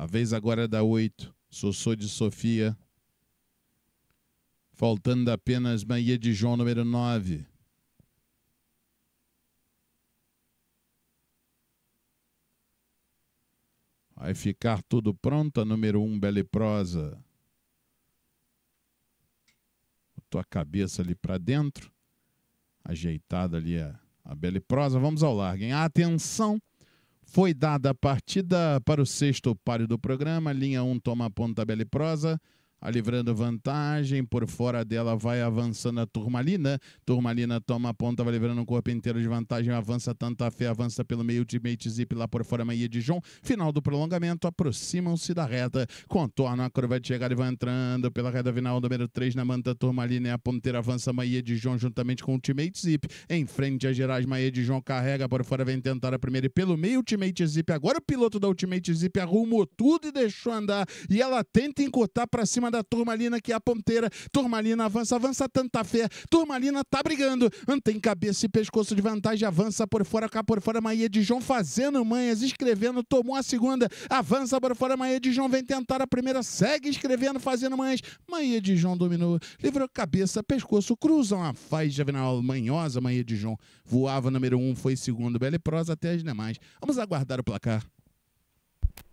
A vez agora é da oito. Sossô de Sofia. Faltando apenas Maria de João, número nove. Vai ficar tudo pronto, número um, Bela e Prosa. Botou a cabeça ali para dentro. Ajeitada ali a, a Bela e Prosa. Vamos ao largo, hein? Atenção! Foi dada a partida para o sexto páreo do programa, linha 1 toma a ponta Beliprosa, a livrando vantagem, por fora dela vai avançando a Turmalina, Turmalina toma a ponta, vai livrando um corpo inteiro de vantagem, avança tanta fé, avança pelo meio, Ultimate Zip lá por fora, Maia de João, final do prolongamento, aproximam-se da reta, Contorno a curva de chegada e vai entrando pela reta final, número 3 na manta, Turmalina é a ponteira, avança Maia de João juntamente com o Ultimate Zip, em frente a Gerais, Maia de João carrega por fora, vem tentar a primeira e pelo meio, Ultimate Zip, agora o piloto da Ultimate Zip arrumou tudo e deixou andar, e ela tenta encotar para cima da Turmalina que é a ponteira. Turmalina avança, avança tanta fé. Turmalina tá brigando. Tem cabeça e pescoço de vantagem. Avança por fora, cá por fora. Maia de João fazendo manhas, escrevendo. Tomou a segunda. Avança por fora. Maia de João vem tentar a primeira. Segue escrevendo, fazendo manhas. Maia de João dominou. Livrou cabeça, pescoço. Cruzam a faz Javinal. Manhosa Maia de João. Voava número um, foi segundo. Bela e prosa até as demais. Vamos aguardar o placar.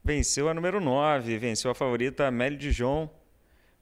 Venceu a número 9, venceu a favorita Amélie Dijon